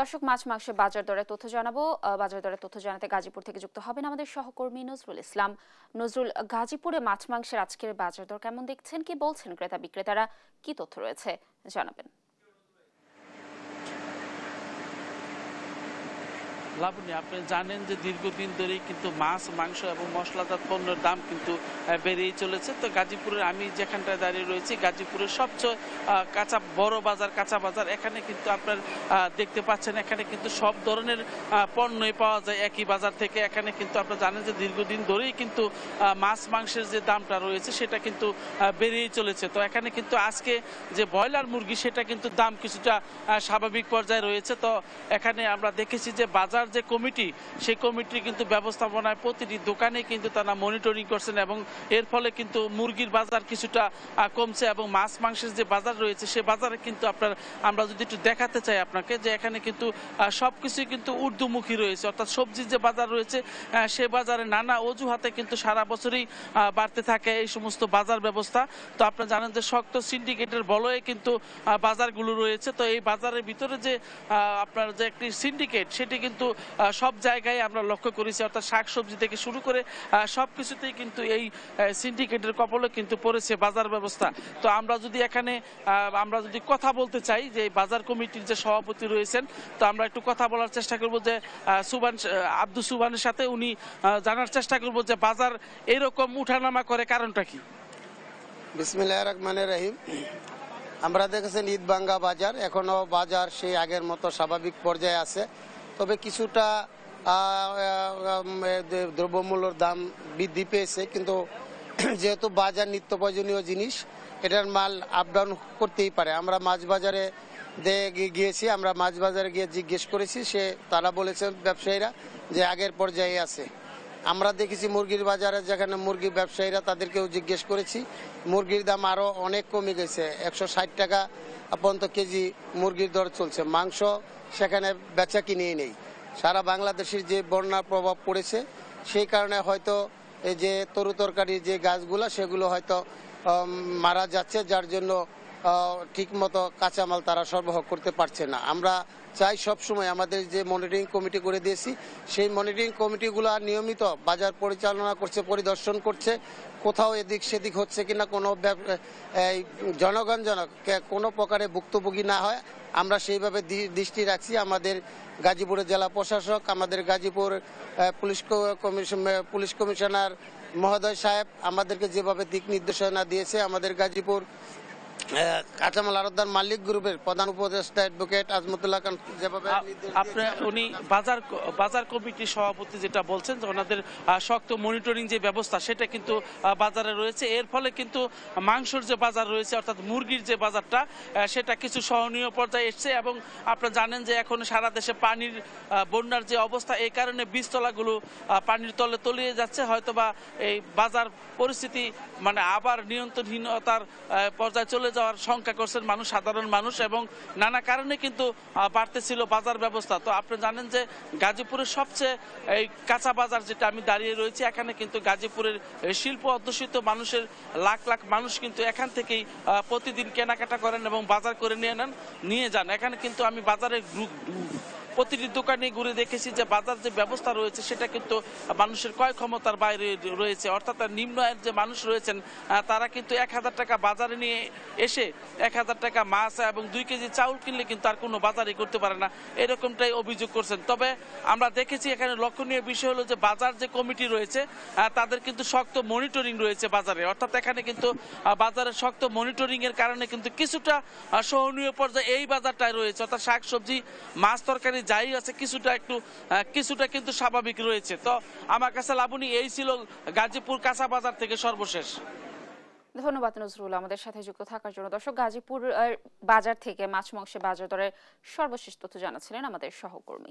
দর্শক মাছ মাংসের বাজার দরের তথ্য জানাবো বাজার দরের তথ্য জানাতে গাজীপুর থেকে যুক্ত হবেন আমাদের সহকর্মী নজরুল ইসলাম নজরুল গাজীপুরে মাছ মাংসের আজকের বাজার দর কেমন দেখছেন কি বলছেন ক্রেতা বিক্রেতারা কি তথ্য রয়েছে জানাবেন লাবণী আপনি জানেন যে দীর্ঘদিন ধরেই কিন্তু মাছ মাংস এবং মশলাদার পণ্যের দাম কিন্তু বেড়েই চলেছে তো গাজীপুরের আমি যেখানটায় দাঁড়িয়ে রয়েছি গাজীপুরের সবচেয়ে কাঁচা বড় বাজার কাঁচা বাজার এখানে কিন্তু আপনার দেখতে পাচ্ছেন এখানে কিন্তু সব ধরনের পণ্যই পাওয়া যায় একই বাজার থেকে এখানে কিন্তু আপনার জানেন যে দীর্ঘদিন ধরেই কিন্তু মাছ মাংসের যে দামটা রয়েছে সেটা কিন্তু বেড়েই চলেছে তো এখানে কিন্তু আজকে যে ব্রয়লার মুরগি সেটা কিন্তু দাম কিছুটা স্বাভাবিক পর্যায়ে রয়েছে তো এখানে আমরা দেখেছি যে বাজার করার যে কমিটি সেই কমিটি কিন্তু ব্যবস্থাপনায় প্রতিটি দোকানে কিন্তু তারা মনিটরিং করছেন এবং এর ফলে কিন্তু মুরগির বাজার কিছুটা কমছে এবং মাছ মাংসের যে বাজার রয়েছে সে বাজারে কিন্তু আপনার আমরা যদি একটু দেখাতে চাই আপনাকে যে এখানে কিন্তু সব কিছুই কিন্তু ঊর্ধ্বমুখী রয়েছে অর্থাৎ সবজির যে বাজার রয়েছে সে বাজারে নানা অজুহাতে কিন্তু সারা বছরই বাড়তে থাকে এই সমস্ত বাজার ব্যবস্থা তো আপনার জানেন যে শক্ত সিন্ডিকেটের বলয়ে কিন্তু বাজারগুলো রয়েছে তো এই বাজারের ভিতরে যে আপনার যে একটি সিন্ডিকেট সেটি কিন্তু সব জায়গায় আমরা লক্ষ্য করেছি অর্থাৎ শাকসবজি থেকে শুরু করে সব কিছুতেই কিন্তু এই সিন্ডিকেটের কপলে কিন্তু পড়েছে বাজার ব্যবস্থা তো আমরা যদি এখানে আমরা যদি কথা বলতে চাই যে বাজার কমিটির যে সভাপতি রয়েছেন তো আমরা একটু কথা বলার চেষ্টা করব যে সুবান আব্দু সুবানের সাথে উনি জানার চেষ্টা করব যে বাজার এরকম উঠানামা করে কারণটা কি বিসমিল্লাহ রহমানের রাহিম আমরা দেখেছেন বাঙ্গা বাজার এখনও বাজার সেই আগের মতো স্বাভাবিক পর্যায়ে আছে তবে কিছুটা দ্রব্যমূল্যর দাম বৃদ্ধি পেয়েছে কিন্তু যেহেতু বাজার নিত্য প্রয়োজনীয় জিনিস এটার মাল আপ ডাউন করতেই পারে আমরা মাছ বাজারে গিয়েছি আমরা মাছ বাজারে গিয়ে জিজ্ঞেস করেছি সে তারা বলেছেন ব্যবসায়ীরা যে আগের পর্যায়ে আছে আমরা দেখেছি মুরগির বাজারে যেখানে মুরগি ব্যবসায়ীরা তাদেরকেও জিজ্ঞেস করেছি মুরগির দাম আরও অনেক কমে গেছে একশো ষাট টাকা পর্যন্ত কেজি মুরগির দর চলছে মাংস সেখানে বেচা কিনেই নেই সারা বাংলাদেশের যে বন্যার প্রভাব পড়েছে সেই কারণে হয়তো এই যে তরু তরকারির যে গাছগুলো সেগুলো হয়তো মারা যাচ্ছে যার জন্য ঠিকমতো কাঁচামাল তারা সরবরাহ করতে পারছে না আমরা চাই সবসময় আমাদের যে মনিটরিং কমিটি করে দিয়েছি সেই মনিটরিং কমিটিগুলো নিয়মিত বাজার পরিচালনা করছে পরিদর্শন করছে কোথাও এদিক সেদিক হচ্ছে কিনা কোনো এই জনগণজনক কোনো প্রকারে ভুক্তভোগী না হয় আমরা সেইভাবে দৃষ্টি রাখছি আমাদের গাজীপুরের জেলা প্রশাসক আমাদের Gazipur police commission police commissioner মহোদয় সাহেব আমাদেরকে যেভাবে দিক নির্দেশনা দিয়েছে আমাদের গাজীপুর কাঁচামাল আড়তদার মালিক গ্রুপের প্রধান উপদেষ্টা অ্যাডভোকেট আজমতুল্লাহ খান যেভাবে আপনি উনি বাজার বাজার কমিটির সভাপতি যেটা বলছেন যে ওনাদের শক্ত মনিটরিং যে ব্যবস্থা সেটা কিন্তু বাজারে রয়েছে এর ফলে কিন্তু মাংসর যে বাজার রয়েছে অর্থাৎ মুরগির যে বাজারটা সেটা কিছু সহনীয় পর্যায়ে এসছে এবং আপনারা জানেন যে এখন সারা দেশে পানির বন্যার যে অবস্থা এই কারণে বীজতলাগুলো পানির তলে তলিয়ে যাচ্ছে হয়তোবা এই বাজার পরিস্থিতি মানে আবার নিয়ন্ত্রণহীনতার পর্যায়ে চলে যাওয়ার শঙ্কা করছেন মানুষ সাধারণ মানুষ এবং নানা কারণে কিন্তু বাড়তেছিল বাজার ব্যবস্থা তো আপনি জানেন যে গাজীপুরের সবচেয়ে এই কাঁচা বাজার যেটা আমি দাঁড়িয়ে রয়েছি এখানে কিন্তু গাজীপুরের শিল্প অধ্যুষিত মানুষের লাখ লাখ মানুষ কিন্তু এখান থেকেই প্রতিদিন কেনাকাটা করেন এবং বাজার করে নিয়ে নেন নিয়ে যান এখানে কিন্তু আমি বাজারে প্রতিটি দোকানে ঘুরে দেখেছি যে বাজার যে ব্যবস্থা রয়েছে সেটা কিন্তু মানুষের ক্রয় ক্ষমতার বাইরে রয়েছে অর্থাৎ নিম্ন আয়ের যে মানুষ রয়েছেন তারা কিন্তু এক হাজার টাকা বাজারে নিয়ে এসে এক হাজার টাকা মাছ এবং দুই কেজি চাউল কিনলে কিন্তু আর কোনো বাজারই করতে পারে না এরকমটাই অভিযোগ করছেন তবে আমরা দেখেছি এখানে লক্ষণীয় বিষয় হলো যে বাজার যে কমিটি রয়েছে তাদের কিন্তু শক্ত মনিটরিং রয়েছে বাজারে অর্থাৎ এখানে কিন্তু বাজারে শক্ত মনিটরিং এর কারণে কিন্তু কিছুটা সহনীয় পর্যায়ে এই বাজারটায় রয়েছে অর্থাৎ শাকসবজি মাছ তরকারি যাই আছে কিছুটা একটু কিছুটা কিন্তু স্বাভাবিক রয়েছে তো আমার কাছে লাবণী এই ছিল গাজীপুর কাঁচা বাজার থেকে সর্বশেষ ধন্যবাদ নজরুল আমাদের সাথে যুক্ত থাকার জন্য দর্শক গাজীপুর বাজার থেকে মাছ মাংসের বাজার দরের সর্বশেষ তথ্য জানাচ্ছিলেন আমাদের সহকর্মী